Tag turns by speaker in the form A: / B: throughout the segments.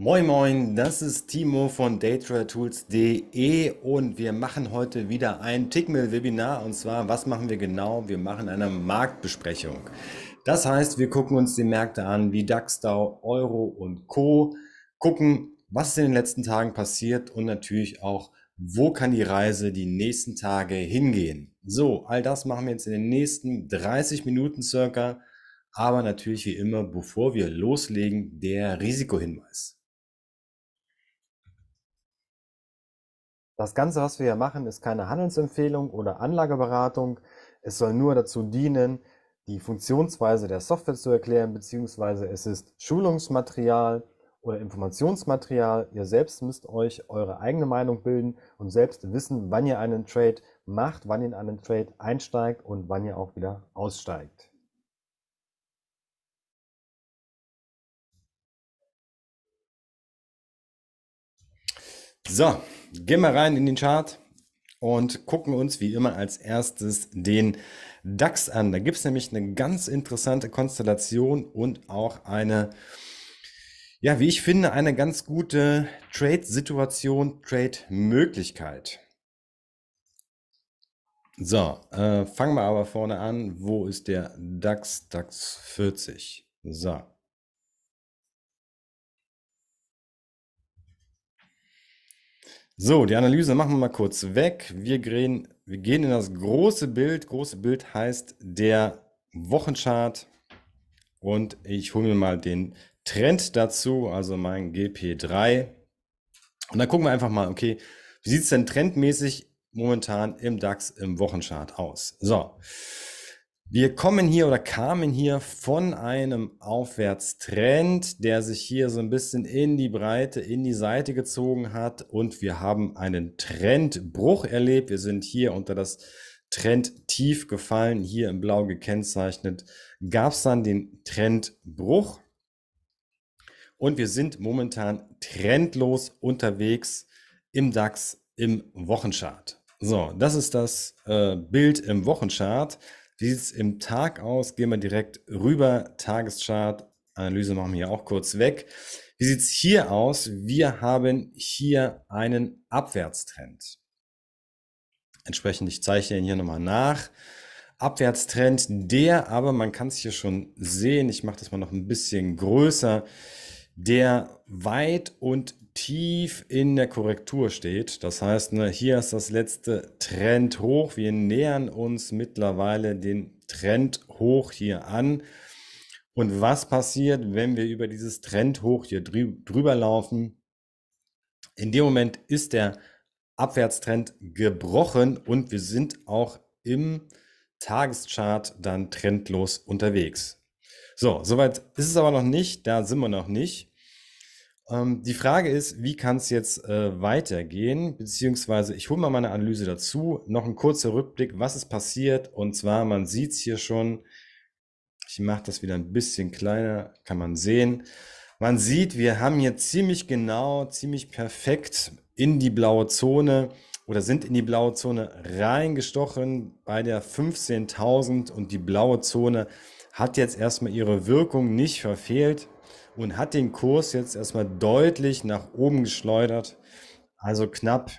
A: Moin Moin, das ist Timo von daytradetools.de und wir machen heute wieder ein Tickmill-Webinar und zwar, was machen wir genau? Wir machen eine Marktbesprechung. Das heißt, wir gucken uns die Märkte an, wie DAXDAO, Euro und Co. Gucken, was in den letzten Tagen passiert und natürlich auch, wo kann die Reise die nächsten Tage hingehen. So, all das machen wir jetzt in den nächsten 30 Minuten circa. Aber natürlich wie immer, bevor wir loslegen, der Risikohinweis. Das Ganze, was wir hier machen, ist keine Handelsempfehlung oder Anlageberatung. Es soll nur dazu dienen, die Funktionsweise der Software zu erklären, beziehungsweise es ist Schulungsmaterial oder Informationsmaterial. Ihr selbst müsst euch eure eigene Meinung bilden und selbst wissen, wann ihr einen Trade macht, wann ihr in einen Trade einsteigt und wann ihr auch wieder aussteigt. So, gehen wir rein in den Chart und gucken uns wie immer als erstes den DAX an. Da gibt es nämlich eine ganz interessante Konstellation und auch eine, ja, wie ich finde, eine ganz gute Trade-Situation, Trade-Möglichkeit. So, äh, fangen wir aber vorne an. Wo ist der DAX? DAX 40. So. So, die Analyse machen wir mal kurz weg. Wir gehen, wir gehen in das große Bild. Große Bild heißt der Wochenchart. Und ich hole mir mal den Trend dazu, also mein GP3. Und dann gucken wir einfach mal, okay, wie sieht es denn trendmäßig momentan im DAX im Wochenchart aus? So. Wir kommen hier oder kamen hier von einem Aufwärtstrend, der sich hier so ein bisschen in die Breite, in die Seite gezogen hat und wir haben einen Trendbruch erlebt. Wir sind hier unter das Trendtief gefallen, hier im Blau gekennzeichnet. Gab es dann den Trendbruch und wir sind momentan trendlos unterwegs im DAX im Wochenchart. So, das ist das äh, Bild im Wochenchart. Wie sieht es im Tag aus? Gehen wir direkt rüber. Tageschart, Analyse machen wir hier auch kurz weg. Wie sieht es hier aus? Wir haben hier einen Abwärtstrend. Entsprechend, ich zeichne ihn hier nochmal nach. Abwärtstrend, der aber, man kann es hier schon sehen, ich mache das mal noch ein bisschen größer, der weit und tief in der Korrektur steht. Das heißt, ne, hier ist das letzte Trend hoch. Wir nähern uns mittlerweile den Trend hoch hier an. Und was passiert, wenn wir über dieses Trend hoch hier drüber laufen? In dem Moment ist der Abwärtstrend gebrochen und wir sind auch im Tageschart dann trendlos unterwegs. So, soweit ist es aber noch nicht, da sind wir noch nicht. Ähm, die Frage ist, wie kann es jetzt äh, weitergehen? Beziehungsweise, ich hole mal meine Analyse dazu. Noch ein kurzer Rückblick, was ist passiert? Und zwar, man sieht es hier schon. Ich mache das wieder ein bisschen kleiner, kann man sehen. Man sieht, wir haben hier ziemlich genau, ziemlich perfekt in die blaue Zone oder sind in die blaue Zone reingestochen bei der 15.000 und die blaue Zone hat jetzt erstmal ihre Wirkung nicht verfehlt und hat den Kurs jetzt erstmal deutlich nach oben geschleudert. Also knapp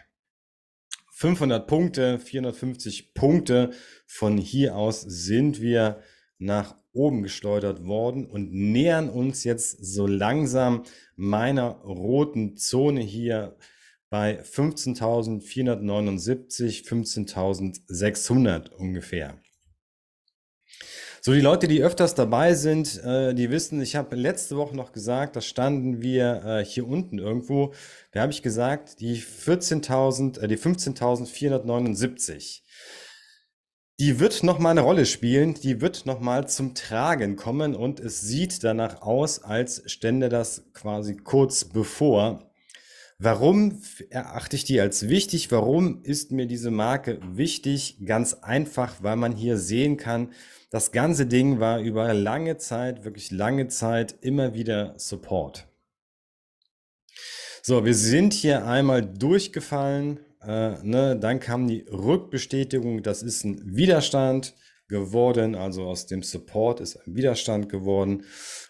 A: 500 Punkte, 450 Punkte. Von hier aus sind wir nach oben geschleudert worden und nähern uns jetzt so langsam meiner roten Zone hier bei 15.479, 15.600 ungefähr. So, die Leute, die öfters dabei sind, äh, die wissen, ich habe letzte Woche noch gesagt, da standen wir äh, hier unten irgendwo. Da habe ich gesagt, die 14.000, äh, die 15.479. Die wird nochmal eine Rolle spielen, die wird nochmal zum Tragen kommen und es sieht danach aus, als stände das quasi kurz bevor. Warum erachte ich die als wichtig? Warum ist mir diese Marke wichtig? Ganz einfach, weil man hier sehen kann, das ganze Ding war über lange Zeit, wirklich lange Zeit immer wieder Support. So, wir sind hier einmal durchgefallen. Äh, ne? Dann kam die Rückbestätigung, das ist ein Widerstand geworden, also aus dem Support ist ein Widerstand geworden.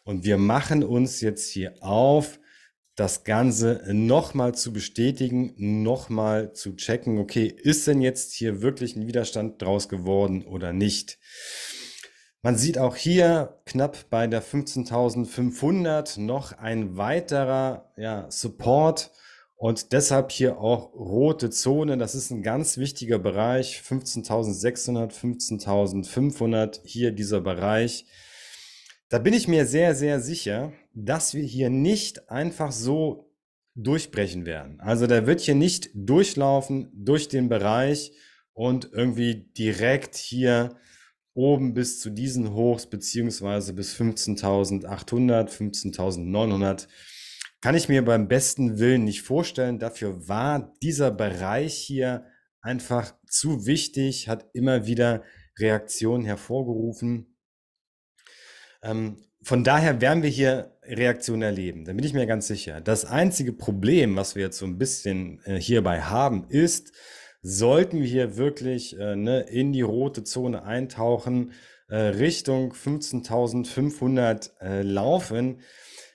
A: Und wir machen uns jetzt hier auf, das Ganze nochmal zu bestätigen, nochmal zu checken, okay, ist denn jetzt hier wirklich ein Widerstand draus geworden oder nicht? Man sieht auch hier knapp bei der 15.500 noch ein weiterer ja, Support und deshalb hier auch rote Zone. Das ist ein ganz wichtiger Bereich, 15.600, 15.500, hier dieser Bereich. Da bin ich mir sehr, sehr sicher, dass wir hier nicht einfach so durchbrechen werden. Also der wird hier nicht durchlaufen durch den Bereich und irgendwie direkt hier oben bis zu diesen Hochs beziehungsweise bis 15.800, 15.900 kann ich mir beim besten Willen nicht vorstellen. Dafür war dieser Bereich hier einfach zu wichtig, hat immer wieder Reaktionen hervorgerufen. Ähm, von daher werden wir hier Reaktionen erleben. Da bin ich mir ganz sicher. Das einzige Problem, was wir jetzt so ein bisschen äh, hierbei haben, ist, sollten wir hier wirklich äh, ne, in die rote Zone eintauchen, äh, Richtung 15.500 laufen,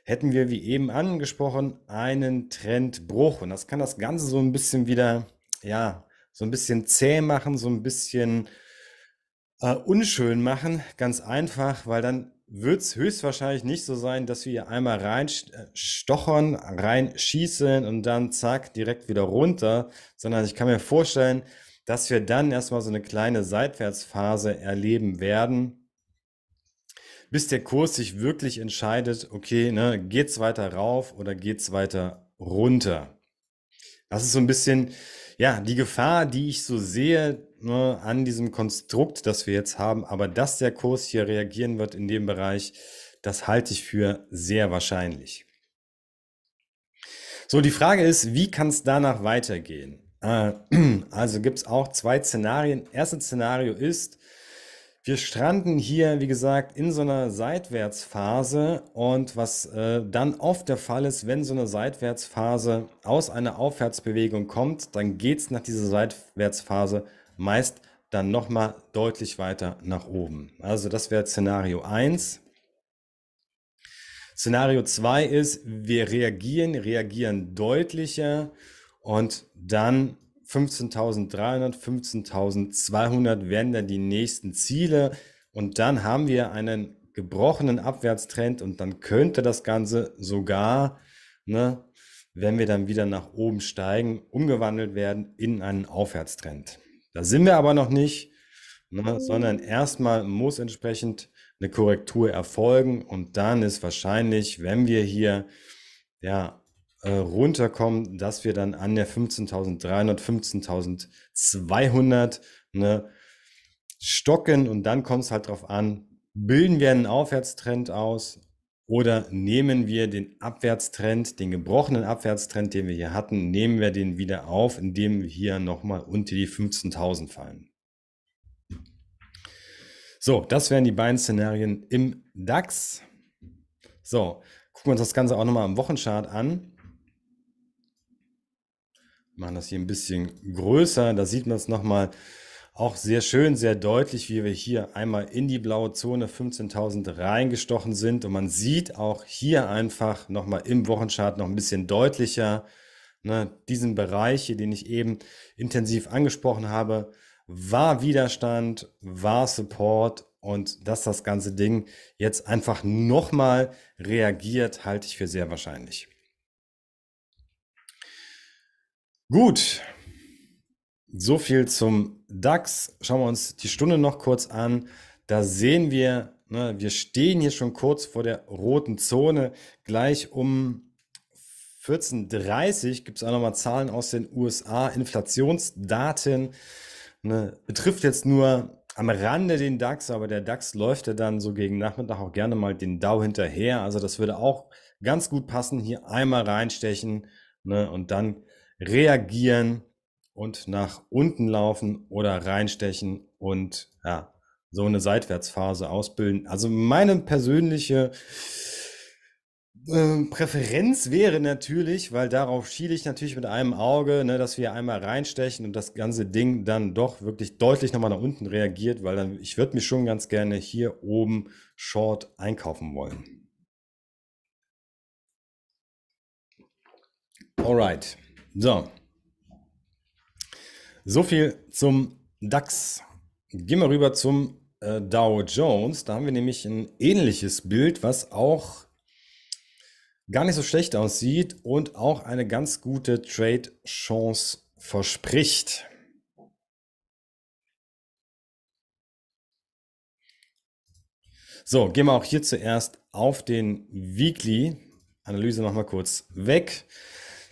A: hätten wir, wie eben angesprochen, einen Trendbruch. Und das kann das Ganze so ein bisschen wieder, ja, so ein bisschen zäh machen, so ein bisschen äh, unschön machen. Ganz einfach, weil dann wird es höchstwahrscheinlich nicht so sein, dass wir hier einmal reinstochern, äh, reinschießen und dann zack, direkt wieder runter, sondern ich kann mir vorstellen, dass wir dann erstmal so eine kleine Seitwärtsphase erleben werden, bis der Kurs sich wirklich entscheidet, okay, ne, es weiter rauf oder geht es weiter runter? Das ist so ein bisschen, ja, die Gefahr, die ich so sehe, ne, an diesem Konstrukt, das wir jetzt haben. Aber dass der Kurs hier reagieren wird in dem Bereich, das halte ich für sehr wahrscheinlich. So, die Frage ist, wie kann es danach weitergehen? Äh, also gibt es auch zwei Szenarien. Erstes Szenario ist, wir stranden hier, wie gesagt, in so einer Seitwärtsphase und was äh, dann oft der Fall ist, wenn so eine Seitwärtsphase aus einer Aufwärtsbewegung kommt, dann geht es nach dieser Seitwärtsphase meist dann nochmal deutlich weiter nach oben. Also das wäre Szenario 1. Szenario 2 ist, wir reagieren, reagieren deutlicher und dann 15.300, 15.200 werden dann die nächsten Ziele und dann haben wir einen gebrochenen Abwärtstrend und dann könnte das Ganze sogar, ne, wenn wir dann wieder nach oben steigen, umgewandelt werden in einen Aufwärtstrend. Da sind wir aber noch nicht, ne, ah. sondern erstmal muss entsprechend eine Korrektur erfolgen und dann ist wahrscheinlich, wenn wir hier ja, äh, runterkommen, dass wir dann an der 15.300, 15.200 ne, stocken und dann kommt es halt drauf an, bilden wir einen Aufwärtstrend aus oder nehmen wir den Abwärtstrend, den gebrochenen Abwärtstrend, den wir hier hatten, nehmen wir den wieder auf, indem wir hier nochmal unter die 15.000 fallen. So, das wären die beiden Szenarien im DAX. So, gucken wir uns das Ganze auch nochmal am Wochenchart an. Machen das hier ein bisschen größer, da sieht man es nochmal. mal auch sehr schön, sehr deutlich, wie wir hier einmal in die blaue Zone 15.000 reingestochen sind. Und man sieht auch hier einfach nochmal im Wochenchart noch ein bisschen deutlicher ne, diesen Bereich, hier, den ich eben intensiv angesprochen habe, war Widerstand, war Support und dass das ganze Ding jetzt einfach nochmal reagiert, halte ich für sehr wahrscheinlich. Gut, so viel zum DAX. Schauen wir uns die Stunde noch kurz an. Da sehen wir, ne, wir stehen hier schon kurz vor der roten Zone. Gleich um 14.30 Uhr gibt es auch nochmal Zahlen aus den USA, Inflationsdaten. Ne, betrifft jetzt nur am Rande den DAX, aber der DAX läuft ja dann so gegen Nachmittag auch gerne mal den Dow hinterher. Also das würde auch ganz gut passen. Hier einmal reinstechen ne, und dann reagieren und nach unten laufen oder reinstechen und ja, so eine Seitwärtsphase ausbilden. Also meine persönliche ähm, Präferenz wäre natürlich, weil darauf schiele ich natürlich mit einem Auge, ne, dass wir einmal reinstechen und das ganze Ding dann doch wirklich deutlich nochmal nach unten reagiert, weil dann, ich würde mich schon ganz gerne hier oben Short einkaufen wollen. Alright. So. So viel zum DAX. Gehen wir rüber zum äh, Dow Jones. Da haben wir nämlich ein ähnliches Bild, was auch gar nicht so schlecht aussieht und auch eine ganz gute Trade-Chance verspricht. So, gehen wir auch hier zuerst auf den Weekly. Analyse nochmal kurz weg.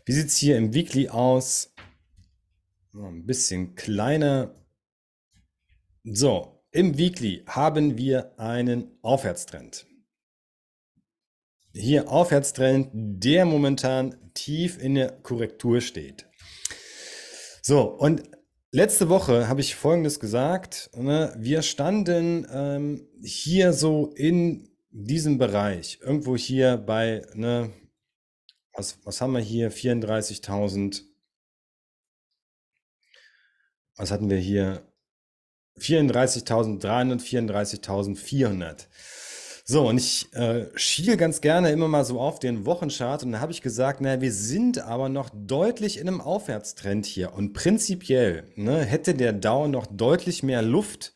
A: Wie sieht es hier im Weekly aus? ein bisschen kleiner. So, im Weekly haben wir einen Aufwärtstrend. Hier Aufwärtstrend, der momentan tief in der Korrektur steht. So, und letzte Woche habe ich Folgendes gesagt. Ne? Wir standen ähm, hier so in diesem Bereich, irgendwo hier bei, ne, was, was haben wir hier, 34.000 was hatten wir hier? 34.300, 34.400. So, und ich äh, schiel ganz gerne immer mal so auf den Wochenchart und da habe ich gesagt, naja, wir sind aber noch deutlich in einem Aufwärtstrend hier. Und prinzipiell ne, hätte der Dauer noch deutlich mehr Luft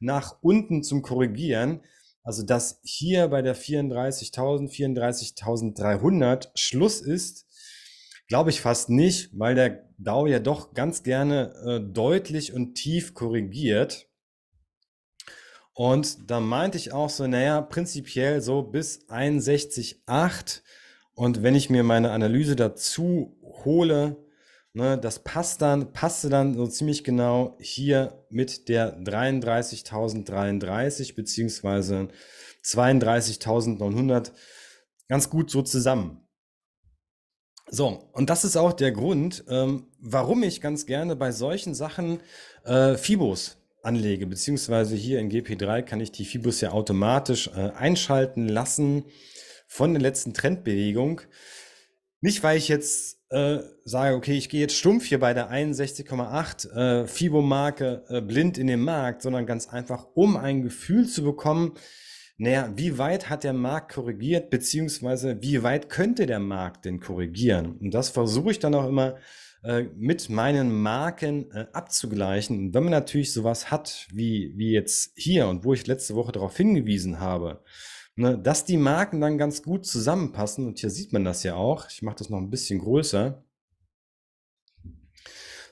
A: nach unten zum Korrigieren. Also, dass hier bei der 34.000, 34.300 Schluss ist, Glaube ich fast nicht, weil der DAO ja doch ganz gerne äh, deutlich und tief korrigiert. Und da meinte ich auch so, naja, prinzipiell so bis 61,8. Und wenn ich mir meine Analyse dazu hole, ne, das passt dann, passte dann so ziemlich genau hier mit der 33.033 beziehungsweise 32.900 ganz gut so zusammen. So, und das ist auch der Grund, ähm, warum ich ganz gerne bei solchen Sachen äh, Fibos anlege, beziehungsweise hier in GP3 kann ich die Fibos ja automatisch äh, einschalten lassen von der letzten Trendbewegung. Nicht, weil ich jetzt äh, sage, okay, ich gehe jetzt stumpf hier bei der 61,8 äh, Fibo-Marke äh, blind in den Markt, sondern ganz einfach, um ein Gefühl zu bekommen, naja, wie weit hat der Markt korrigiert, beziehungsweise wie weit könnte der Markt denn korrigieren? Und das versuche ich dann auch immer äh, mit meinen Marken äh, abzugleichen. Und wenn man natürlich sowas hat, wie, wie jetzt hier und wo ich letzte Woche darauf hingewiesen habe, ne, dass die Marken dann ganz gut zusammenpassen, und hier sieht man das ja auch, ich mache das noch ein bisschen größer,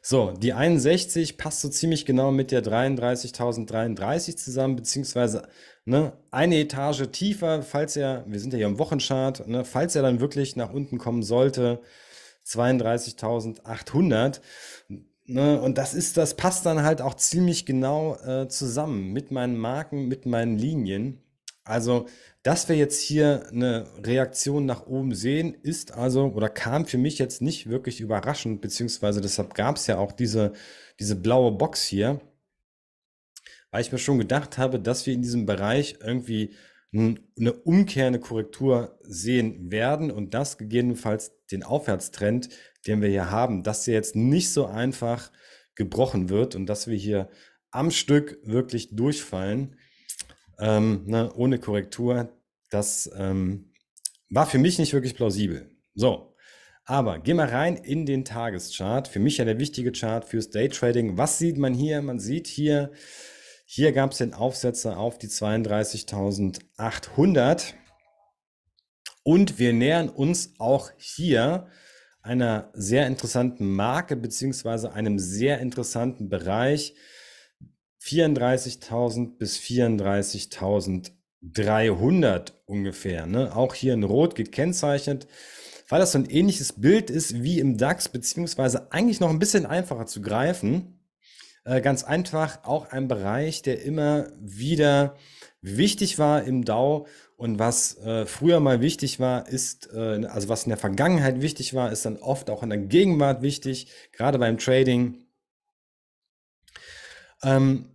A: so, die 61 passt so ziemlich genau mit der 33.033 zusammen, beziehungsweise ne, eine Etage tiefer, falls er, wir sind ja hier im Wochenchart, ne, falls er dann wirklich nach unten kommen sollte, 32.800. Ne, und das ist, das passt dann halt auch ziemlich genau äh, zusammen mit meinen Marken, mit meinen Linien. Also, dass wir jetzt hier eine Reaktion nach oben sehen, ist also oder kam für mich jetzt nicht wirklich überraschend, beziehungsweise deshalb gab es ja auch diese, diese blaue Box hier, weil ich mir schon gedacht habe, dass wir in diesem Bereich irgendwie eine umkehrende Korrektur sehen werden und das gegebenenfalls den Aufwärtstrend, den wir hier haben, dass der jetzt nicht so einfach gebrochen wird und dass wir hier am Stück wirklich durchfallen ähm, ne, ohne Korrektur, das ähm, war für mich nicht wirklich plausibel. So, aber geh mal rein in den Tageschart. Für mich ja der wichtige Chart fürs Daytrading. Was sieht man hier? Man sieht hier, hier gab es den Aufsetzer auf die 32.800 und wir nähern uns auch hier einer sehr interessanten Marke beziehungsweise einem sehr interessanten Bereich. 34.000 bis 34.300 ungefähr. Ne? Auch hier in Rot gekennzeichnet, weil das so ein ähnliches Bild ist wie im DAX, beziehungsweise eigentlich noch ein bisschen einfacher zu greifen. Äh, ganz einfach auch ein Bereich, der immer wieder wichtig war im DAO und was äh, früher mal wichtig war, ist, äh, also was in der Vergangenheit wichtig war, ist dann oft auch in der Gegenwart wichtig, gerade beim Trading. Ähm,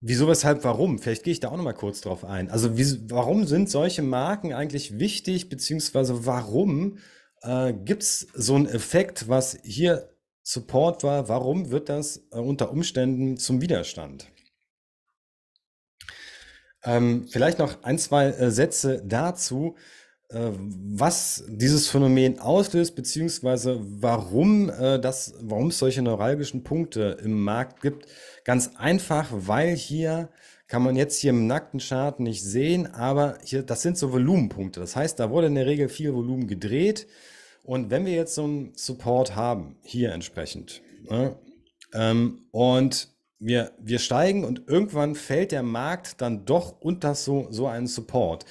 A: wieso, weshalb, warum? Vielleicht gehe ich da auch nochmal kurz drauf ein. Also wie, warum sind solche Marken eigentlich wichtig, beziehungsweise warum äh, gibt es so einen Effekt, was hier Support war? Warum wird das äh, unter Umständen zum Widerstand? Ähm, vielleicht noch ein, zwei äh, Sätze dazu. Äh, was dieses Phänomen auslöst, beziehungsweise warum äh, das, warum es solche neuralgischen Punkte im Markt gibt. Ganz einfach, weil hier kann man jetzt hier im nackten Chart nicht sehen, aber hier, das sind so Volumenpunkte. Das heißt, da wurde in der Regel viel Volumen gedreht. Und wenn wir jetzt so einen Support haben, hier entsprechend, ne, ähm, und wir, wir steigen und irgendwann fällt der Markt dann doch unter so, so einen Support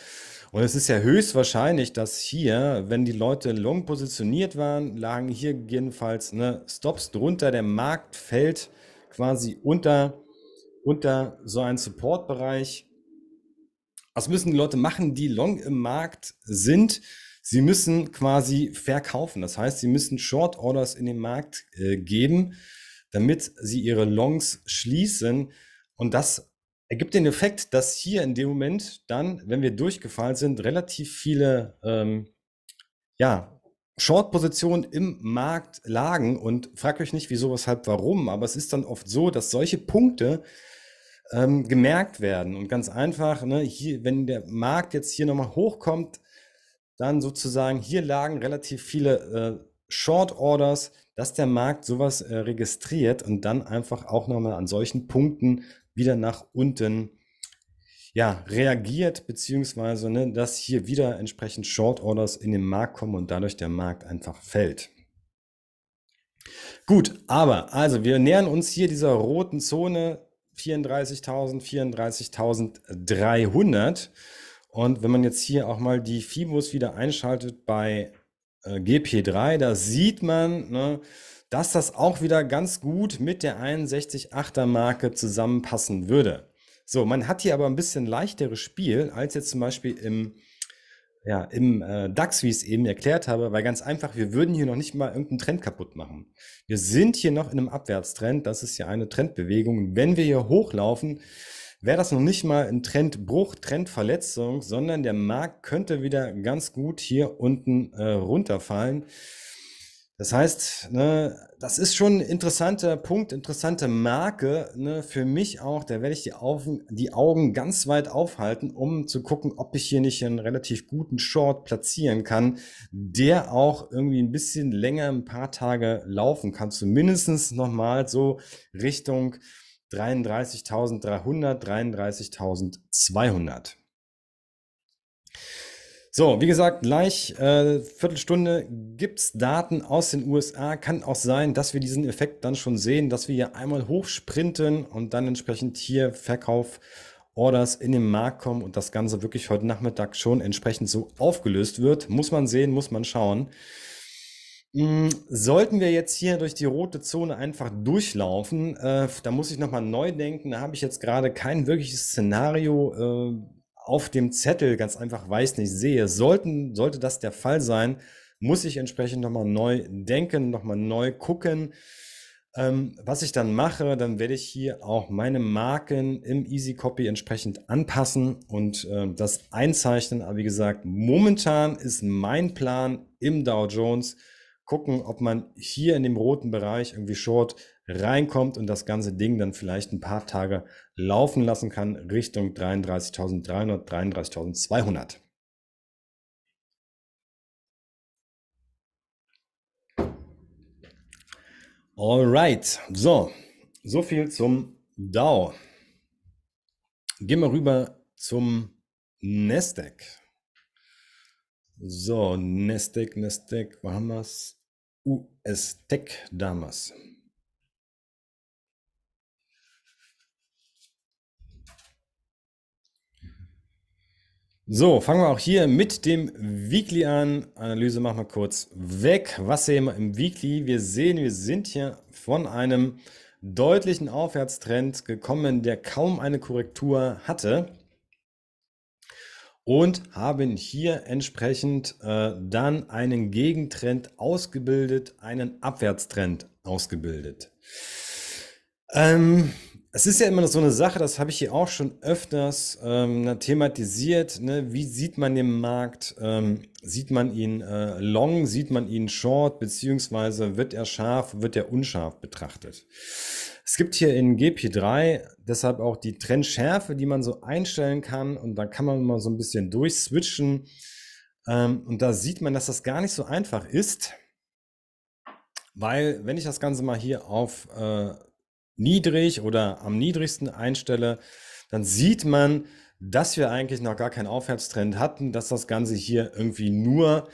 A: und es ist ja höchstwahrscheinlich, dass hier, wenn die Leute long positioniert waren, lagen hier jedenfalls ne, Stops drunter. Der Markt fällt quasi unter, unter so einen Supportbereich. Was müssen die Leute machen, die long im Markt sind? Sie müssen quasi verkaufen. Das heißt, sie müssen Short Orders in den Markt äh, geben, damit sie ihre Longs schließen. Und das ergibt den Effekt, dass hier in dem Moment dann, wenn wir durchgefallen sind, relativ viele ähm, ja, Short-Positionen im Markt lagen. Und fragt euch nicht, wieso, weshalb, warum. Aber es ist dann oft so, dass solche Punkte ähm, gemerkt werden. Und ganz einfach, ne, hier, wenn der Markt jetzt hier nochmal hochkommt, dann sozusagen hier lagen relativ viele äh, Short Orders, dass der Markt sowas äh, registriert und dann einfach auch nochmal an solchen Punkten wieder nach unten ja, reagiert, beziehungsweise ne, dass hier wieder entsprechend Short Orders in den Markt kommen und dadurch der Markt einfach fällt. Gut, aber also wir nähern uns hier dieser roten Zone 34.000, 34.300. Und wenn man jetzt hier auch mal die Fibos wieder einschaltet bei äh, GP3, da sieht man, ne, dass das auch wieder ganz gut mit der 61.8er Marke zusammenpassen würde. So, man hat hier aber ein bisschen leichteres Spiel als jetzt zum Beispiel im, ja, im äh, DAX, wie ich es eben erklärt habe, weil ganz einfach, wir würden hier noch nicht mal irgendeinen Trend kaputt machen. Wir sind hier noch in einem Abwärtstrend, das ist ja eine Trendbewegung. Wenn wir hier hochlaufen, wäre das noch nicht mal ein Trendbruch, Trendverletzung, sondern der Markt könnte wieder ganz gut hier unten äh, runterfallen. Das heißt, ne, das ist schon ein interessanter Punkt, interessante Marke ne, für mich auch. Da werde ich die, Augen, die Augen ganz weit aufhalten, um zu gucken, ob ich hier nicht einen relativ guten Short platzieren kann, der auch irgendwie ein bisschen länger, ein paar Tage laufen kann. Zumindest nochmal so Richtung 33.300, 33.200. So, wie gesagt, gleich äh, Viertelstunde gibt's Daten aus den USA. Kann auch sein, dass wir diesen Effekt dann schon sehen, dass wir hier einmal hochsprinten und dann entsprechend hier Verkauf, Orders in den Markt kommen und das Ganze wirklich heute Nachmittag schon entsprechend so aufgelöst wird. Muss man sehen, muss man schauen. Hm, sollten wir jetzt hier durch die rote Zone einfach durchlaufen, äh, da muss ich nochmal neu denken. Da habe ich jetzt gerade kein wirkliches Szenario Äh, auf dem Zettel ganz einfach weiß nicht sehe. Sollten, sollte das der Fall sein, muss ich entsprechend nochmal neu denken, nochmal neu gucken. Ähm, was ich dann mache, dann werde ich hier auch meine Marken im Easy Copy entsprechend anpassen und äh, das einzeichnen. Aber wie gesagt, momentan ist mein Plan im Dow Jones gucken, ob man hier in dem roten Bereich irgendwie Short reinkommt und das ganze Ding dann vielleicht ein paar Tage laufen lassen kann Richtung 33.300, 33.200. Alright, so, so viel zum DAO. Gehen wir rüber zum Nasdaq. So, Nasdaq, Nasdaq, wo haben wir es? US-Tech damals. So, fangen wir auch hier mit dem Weekly an. Analyse machen wir kurz weg. Was sehen wir im Weekly? Wir sehen, wir sind hier von einem deutlichen Aufwärtstrend gekommen, der kaum eine Korrektur hatte. Und haben hier entsprechend äh, dann einen Gegentrend ausgebildet, einen Abwärtstrend ausgebildet. Ähm, es ist ja immer so eine Sache, das habe ich hier auch schon öfters ähm, thematisiert. Ne? Wie sieht man den Markt? Ähm, sieht man ihn äh, long, sieht man ihn short, beziehungsweise wird er scharf, wird er unscharf betrachtet? Es gibt hier in GP3 deshalb auch die Trendschärfe, die man so einstellen kann und da kann man mal so ein bisschen durchswitchen. Ähm, und da sieht man, dass das gar nicht so einfach ist, weil wenn ich das Ganze mal hier auf... Äh, niedrig oder am niedrigsten einstelle, dann sieht man, dass wir eigentlich noch gar keinen Aufwärtstrend hatten, dass das Ganze hier irgendwie nur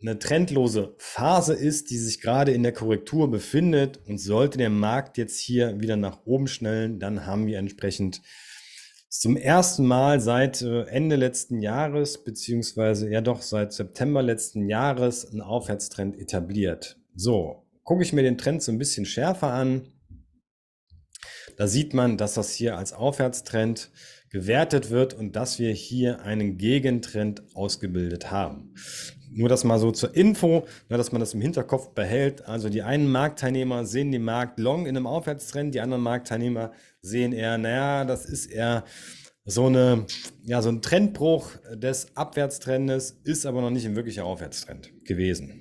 A: eine trendlose Phase ist, die sich gerade in der Korrektur befindet. Und sollte der Markt jetzt hier wieder nach oben schnellen, dann haben wir entsprechend zum ersten Mal seit äh, Ende letzten Jahres, beziehungsweise ja doch seit September letzten Jahres, einen Aufwärtstrend etabliert. So, gucke ich mir den Trend so ein bisschen schärfer an da sieht man, dass das hier als Aufwärtstrend gewertet wird und dass wir hier einen Gegentrend ausgebildet haben. Nur das mal so zur Info, ne, dass man das im Hinterkopf behält. Also die einen Marktteilnehmer sehen den Markt long in einem Aufwärtstrend, die anderen Marktteilnehmer sehen eher, naja, das ist eher so, eine, ja, so ein Trendbruch des Abwärtstrendes, ist aber noch nicht ein wirklicher Aufwärtstrend gewesen.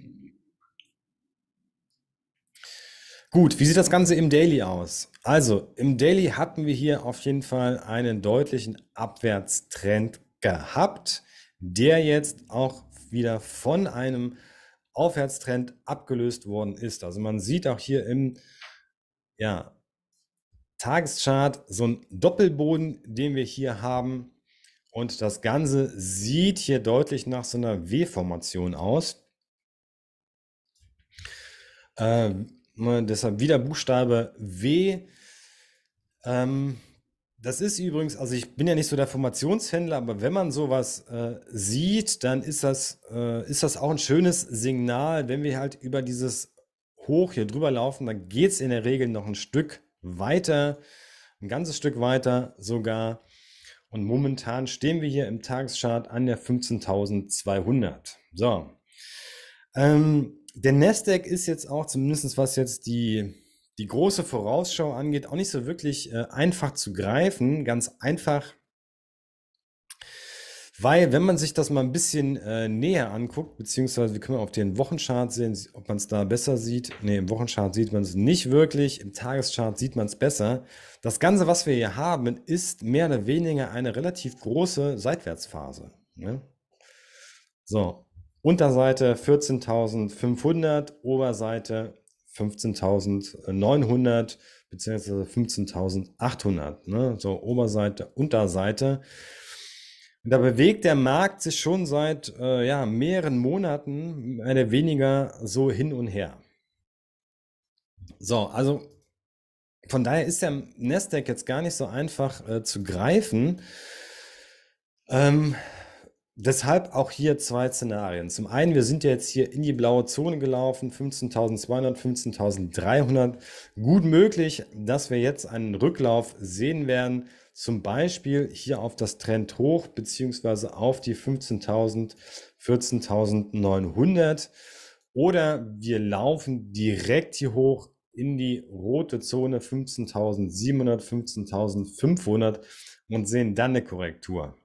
A: Gut, wie sieht das Ganze im Daily aus? Also, im Daily hatten wir hier auf jeden Fall einen deutlichen Abwärtstrend gehabt, der jetzt auch wieder von einem Aufwärtstrend abgelöst worden ist. Also man sieht auch hier im ja, Tageschart so einen Doppelboden, den wir hier haben. Und das Ganze sieht hier deutlich nach so einer W-Formation aus. Ähm, Deshalb wieder Buchstabe W. Ähm, das ist übrigens, also ich bin ja nicht so der Formationshändler, aber wenn man sowas äh, sieht, dann ist das, äh, ist das auch ein schönes Signal, wenn wir halt über dieses Hoch hier drüber laufen, dann geht es in der Regel noch ein Stück weiter, ein ganzes Stück weiter sogar. Und momentan stehen wir hier im Tageschart an der 15.200. So. Ähm, der Nasdaq ist jetzt auch, zumindest was jetzt die, die große Vorausschau angeht, auch nicht so wirklich äh, einfach zu greifen. Ganz einfach, weil wenn man sich das mal ein bisschen äh, näher anguckt, beziehungsweise wir können auf den Wochenchart sehen, ob man es da besser sieht. Ne, im Wochenchart sieht man es nicht wirklich, im Tageschart sieht man es besser. Das Ganze, was wir hier haben, ist mehr oder weniger eine relativ große Seitwärtsphase. Ne? So, Unterseite 14.500, Oberseite 15.900 beziehungsweise 15.800. Ne? So Oberseite, Unterseite. Und da bewegt der Markt sich schon seit äh, ja, mehreren Monaten mehr oder weniger so hin und her. So, also von daher ist der Nasdaq jetzt gar nicht so einfach äh, zu greifen. Ähm, Deshalb auch hier zwei Szenarien. Zum einen, wir sind ja jetzt hier in die blaue Zone gelaufen, 15.200, 15.300. Gut möglich, dass wir jetzt einen Rücklauf sehen werden, zum Beispiel hier auf das Trend hoch, beziehungsweise auf die 15.000, 14.900. Oder wir laufen direkt hier hoch in die rote Zone 15.700, 15.500 und sehen dann eine Korrektur.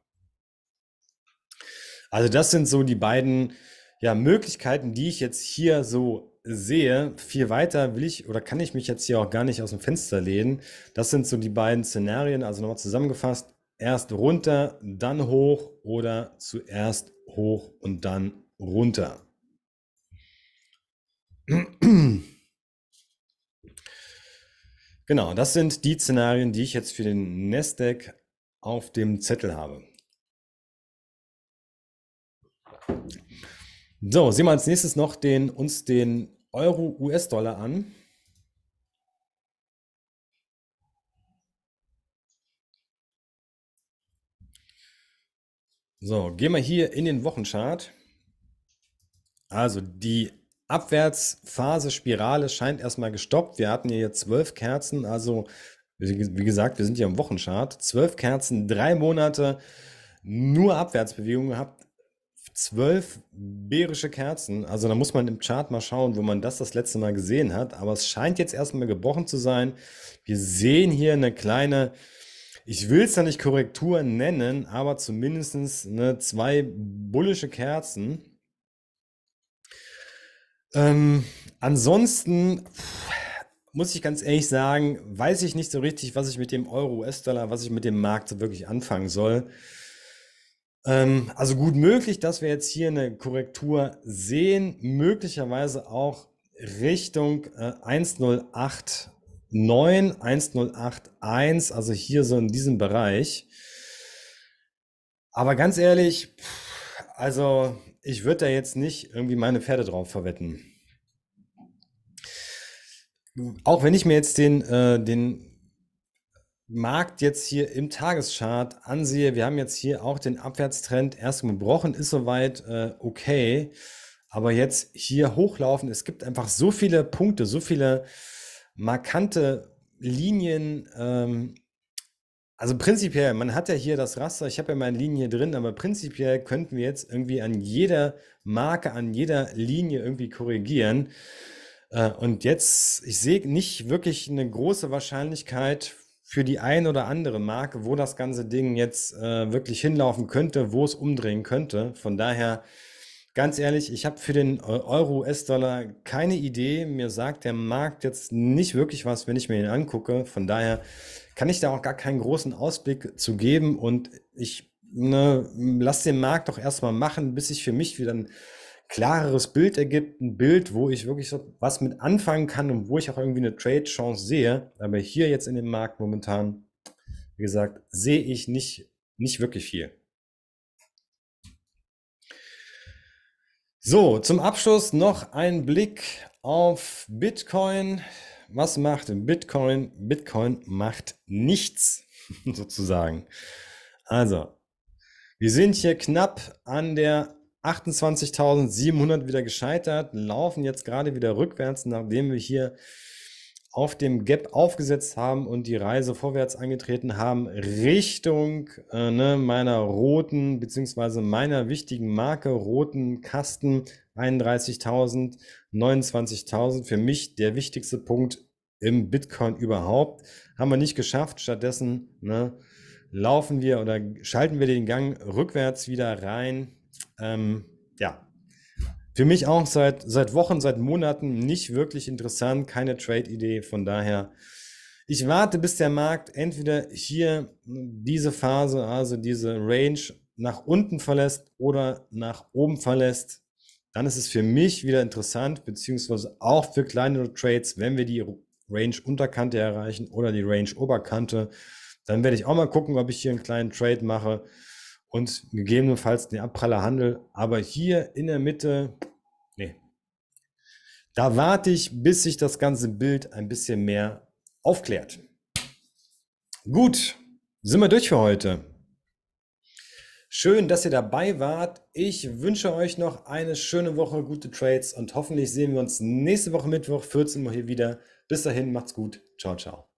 A: Also das sind so die beiden ja, Möglichkeiten, die ich jetzt hier so sehe. Viel weiter will ich oder kann ich mich jetzt hier auch gar nicht aus dem Fenster lehnen. Das sind so die beiden Szenarien. Also nochmal zusammengefasst, erst runter, dann hoch oder zuerst hoch und dann runter. Genau, das sind die Szenarien, die ich jetzt für den Nasdaq auf dem Zettel habe. So, sehen wir als nächstes noch den, uns den Euro-US-Dollar an. So, gehen wir hier in den Wochenchart. Also die Abwärtsphase, Spirale scheint erstmal gestoppt. Wir hatten hier zwölf Kerzen, also wie gesagt, wir sind hier im Wochenchart. Zwölf Kerzen, drei Monate nur Abwärtsbewegungen gehabt. Zwölf bärische Kerzen. Also da muss man im Chart mal schauen, wo man das das letzte Mal gesehen hat. Aber es scheint jetzt erstmal gebrochen zu sein. Wir sehen hier eine kleine, ich will es da nicht Korrektur nennen, aber zumindest eine zwei bullische Kerzen. Ähm, ansonsten muss ich ganz ehrlich sagen, weiß ich nicht so richtig, was ich mit dem Euro-US-Dollar, was ich mit dem Markt wirklich anfangen soll. Ähm, also gut möglich, dass wir jetzt hier eine Korrektur sehen, möglicherweise auch Richtung äh, 1089, 1081, also hier so in diesem Bereich. Aber ganz ehrlich, also ich würde da jetzt nicht irgendwie meine Pferde drauf verwetten. Auch wenn ich mir jetzt den, äh, den Markt jetzt hier im Tageschart ansehe, wir haben jetzt hier auch den Abwärtstrend erst gebrochen, ist soweit äh, okay. Aber jetzt hier hochlaufen, es gibt einfach so viele Punkte, so viele markante Linien. Ähm, also prinzipiell, man hat ja hier das Raster, ich habe ja meine Linie drin, aber prinzipiell könnten wir jetzt irgendwie an jeder Marke, an jeder Linie irgendwie korrigieren. Äh, und jetzt, ich sehe nicht wirklich eine große Wahrscheinlichkeit für die ein oder andere Marke, wo das ganze Ding jetzt äh, wirklich hinlaufen könnte, wo es umdrehen könnte. Von daher, ganz ehrlich, ich habe für den äh, Euro, US-Dollar keine Idee. Mir sagt der Markt jetzt nicht wirklich was, wenn ich mir ihn angucke. Von daher kann ich da auch gar keinen großen Ausblick zu geben und ich ne, lass den Markt doch erstmal machen, bis ich für mich wieder ein klareres Bild ergibt, ein Bild, wo ich wirklich so was mit anfangen kann und wo ich auch irgendwie eine Trade-Chance sehe. Aber hier jetzt in dem Markt momentan, wie gesagt, sehe ich nicht, nicht wirklich viel. So, zum Abschluss noch ein Blick auf Bitcoin. Was macht Bitcoin? Bitcoin macht nichts, sozusagen. Also, wir sind hier knapp an der 28.700 wieder gescheitert, laufen jetzt gerade wieder rückwärts, nachdem wir hier auf dem Gap aufgesetzt haben und die Reise vorwärts angetreten haben, Richtung äh, ne, meiner roten beziehungsweise meiner wichtigen Marke roten Kasten 31.000, 29.000. Für mich der wichtigste Punkt im Bitcoin überhaupt. Haben wir nicht geschafft. Stattdessen ne, laufen wir oder schalten wir den Gang rückwärts wieder rein ähm, ja, für mich auch seit, seit Wochen, seit Monaten nicht wirklich interessant, keine Trade-Idee. Von daher, ich warte, bis der Markt entweder hier diese Phase, also diese Range nach unten verlässt oder nach oben verlässt. Dann ist es für mich wieder interessant, beziehungsweise auch für kleinere Trades, wenn wir die Range Unterkante erreichen oder die Range Oberkante. Dann werde ich auch mal gucken, ob ich hier einen kleinen Trade mache und gegebenenfalls den Abprallerhandel. Aber hier in der Mitte, nee. Da warte ich, bis sich das ganze Bild ein bisschen mehr aufklärt. Gut, sind wir durch für heute. Schön, dass ihr dabei wart. Ich wünsche euch noch eine schöne Woche, gute Trades und hoffentlich sehen wir uns nächste Woche Mittwoch, 14 Uhr hier wieder. Bis dahin, macht's gut. Ciao, ciao.